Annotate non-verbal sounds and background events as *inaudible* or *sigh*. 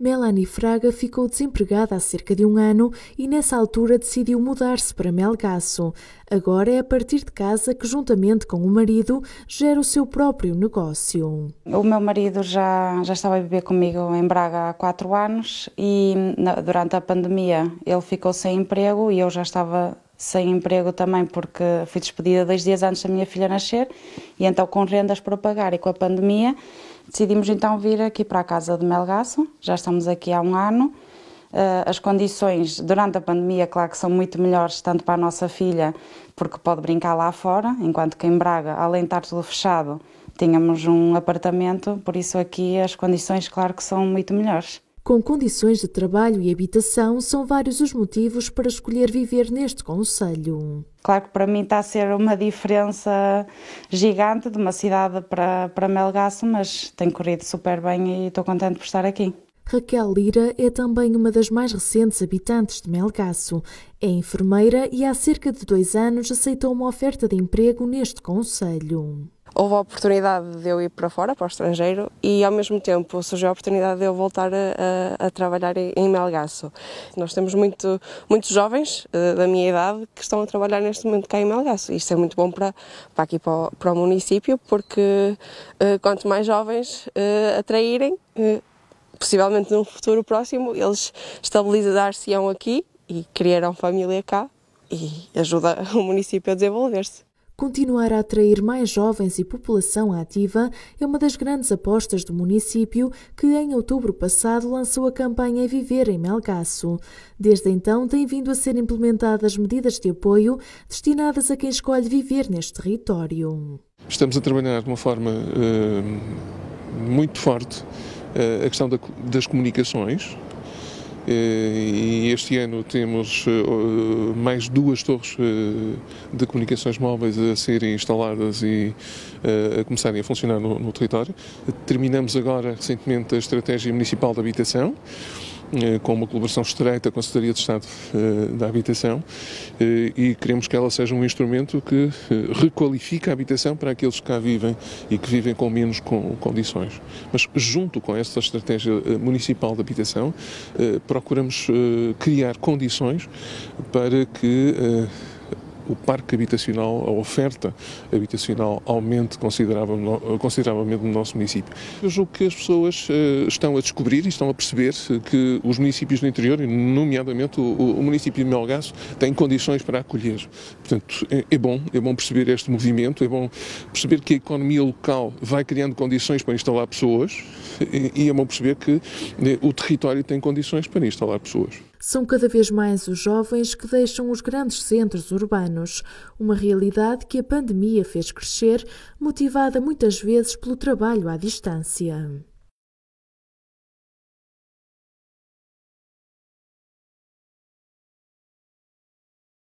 Melanie Fraga ficou desempregada há cerca de um ano e nessa altura decidiu mudar-se para Melgaço. Agora é a partir de casa que, juntamente com o marido, gera o seu próprio negócio. O meu marido já, já estava a viver comigo em Braga há quatro anos e durante a pandemia ele ficou sem emprego e eu já estava sem emprego também porque fui despedida dois dias antes da minha filha nascer e então com rendas para pagar e com a pandemia Decidimos então vir aqui para a casa de Melgaço, já estamos aqui há um ano. Eh, as condições durante a pandemia, claro que são muito melhores, tanto para a nossa filha, porque pode brincar lá fora, enquanto que em Braga, além de estar tudo fechado, tínhamos um apartamento, por isso aqui as condições, claro que são muito melhores. Com condições de trabalho e habitação, são vários os motivos para escolher viver neste Conselho. Claro que para mim está a ser uma diferença gigante de uma cidade para, para Melgaço, mas tem corrido super bem e estou contente por estar aqui. Raquel Lira é também uma das mais recentes habitantes de Melgaço. É enfermeira e há cerca de dois anos aceitou uma oferta de emprego neste Conselho houve a oportunidade de eu ir para fora, para o estrangeiro, e ao mesmo tempo surgiu a oportunidade de eu voltar a, a trabalhar em Melgaço. Nós temos muito, muitos jovens eh, da minha idade que estão a trabalhar neste momento cá em Melgaço, e isto é muito bom para, para aqui, para o, para o município, porque eh, quanto mais jovens eh, atraírem, possivelmente num futuro próximo, eles estabilizar-se-ão aqui e criarão família cá, e ajuda *laughs* o município a desenvolver-se. Continuar a atrair mais jovens e população ativa é uma das grandes apostas do município, que em outubro passado lançou a campanha Viver em Melgaço. Desde então, têm vindo a ser implementadas medidas de apoio destinadas a quem escolhe viver neste território. Estamos a trabalhar de uma forma uh, muito forte uh, a questão da, das comunicações, eh, e este ano temos eh, mais duas torres eh, de comunicações móveis a serem instaladas e a começarem a funcionar no, no território. Terminamos agora recentemente a Estratégia Municipal de Habitação. Eh, com uma colaboração estreita com a Secretaria de Estado eh, da Habitação eh, e queremos que ela seja um instrumento que requalifique a habitação para aqueles que cá vivem e que vivem com menos condições. Mas junto com esta estratégia municipal de habitação, procuramos criar condições para que o parque habitacional, a oferta habitacional aumente consideravelmente no nosso município. Eu julgo que as pessoas eh, estão a descobrir e estão a perceber eh, que os municípios do interior, nomeadamente o, município de Melgaço, têm condições para acolher. Portanto, é, é, bom, é bom perceber este movimento, é bom perceber que a economia local vai criando condições para instalar pessoas e é bom perceber que né, o território tem condições para instalar pessoas. São cada vez mais os jovens que deixam os grandes centros urbanos anos, uma realidade que a pandemia fez crescer, motivada muitas vezes pelo trabalho à distância.